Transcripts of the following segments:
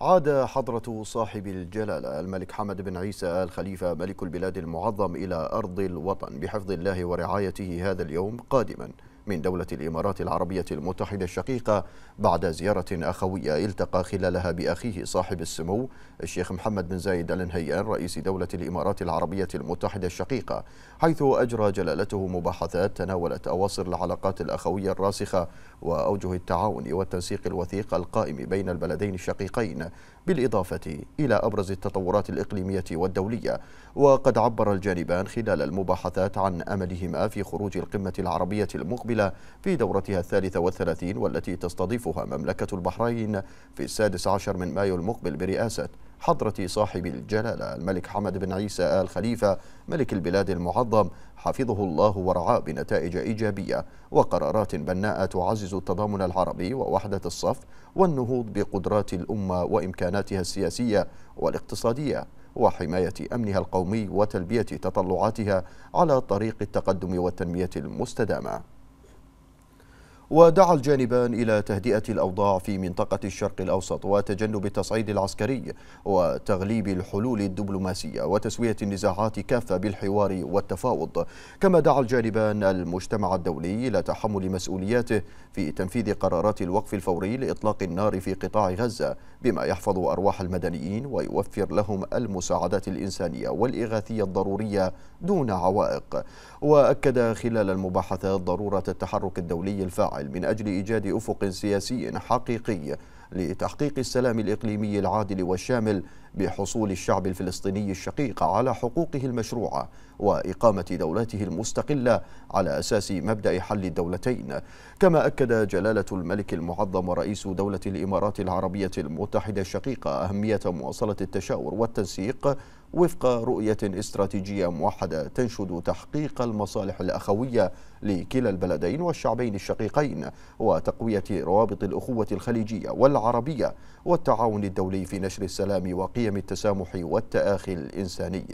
عاد حضرة صاحب الجلالة الملك حمد بن عيسى آل خليفة ملك البلاد المعظم إلى أرض الوطن بحفظ الله ورعايته هذا اليوم قادماً من دولة الإمارات العربية المتحدة الشقيقة بعد زيارة أخوية التقى خلالها بأخيه صاحب السمو الشيخ محمد بن زايد آل نهيان رئيس دولة الإمارات العربية المتحدة الشقيقة حيث أجرى جلالته مباحثات تناولت أواصر العلاقات الأخوية الراسخة وأوجه التعاون والتنسيق الوثيق القائم بين البلدين الشقيقين بالإضافة إلى أبرز التطورات الإقليمية والدولية وقد عبر الجانبان خلال المباحثات عن أملهما في خروج القمة العربية المقبلة في دورتها الثالثة والثلاثين والتي تستضيفها مملكة البحرين في السادس عشر من مايو المقبل برئاسة حضرة صاحب الجلالة الملك حمد بن عيسى آل خليفة ملك البلاد المعظم حفظه الله ورعاه بنتائج إيجابية وقرارات بناءة تعزز التضامن العربي ووحدة الصف والنهوض بقدرات الأمة وإمكاناتها السياسية والاقتصادية وحماية أمنها القومي وتلبية تطلعاتها على طريق التقدم والتنمية المستدامة ودعا الجانبان إلى تهدئة الأوضاع في منطقة الشرق الأوسط وتجنب التصعيد العسكري وتغليب الحلول الدبلوماسية وتسوية النزاعات كافة بالحوار والتفاوض كما دعا الجانبان المجتمع الدولي إلى تحمل مسؤولياته في تنفيذ قرارات الوقف الفوري لإطلاق النار في قطاع غزة بما يحفظ أرواح المدنيين ويوفر لهم المساعدات الإنسانية والإغاثية الضرورية دون عوائق وأكد خلال المباحثات ضرورة التحرك الدولي الفاعل الفاعل من أجل إيجاد أفق سياسي حقيقي لتحقيق السلام الإقليمي العادل والشامل بحصول الشعب الفلسطيني الشقيق على حقوقه المشروعة وإقامة دولته المستقلة على أساس مبدأ حل الدولتين كما أكد جلالة الملك المعظم رئيس دولة الإمارات العربية المتحدة الشقيقة أهمية مواصلة التشاور والتنسيق وفق رؤية استراتيجية موحدة تنشد تحقيق المصالح الأخوية لكلا البلدين والشعبين الشقيقين وتقوية روابط الأخوة الخليجية والعربية العربية والتعاون الدولي في نشر السلام وقيم التسامح والتآخي الإنساني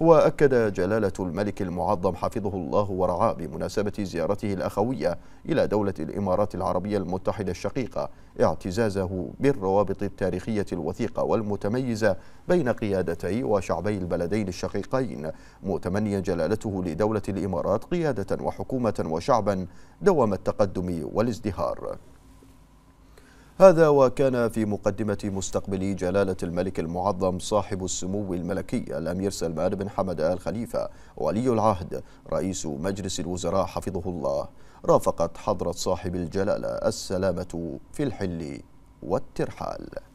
وأكد جلالة الملك المعظم حفظه الله ورعاه بمناسبة زيارته الأخوية إلى دولة الإمارات العربية المتحدة الشقيقة اعتزازه بالروابط التاريخية الوثيقة والمتميزة بين قيادتي وشعبي البلدين الشقيقين متمنيا جلالته لدولة الإمارات قيادة وحكومة وشعبا دوام التقدم والازدهار هذا وكان في مقدمة مستقبل جلالة الملك المعظم صاحب السمو الملكي الأمير سلمان بن حمد آل خليفة ولي العهد رئيس مجلس الوزراء حفظه الله رافقت حضرة صاحب الجلالة السلامة في الحل والترحال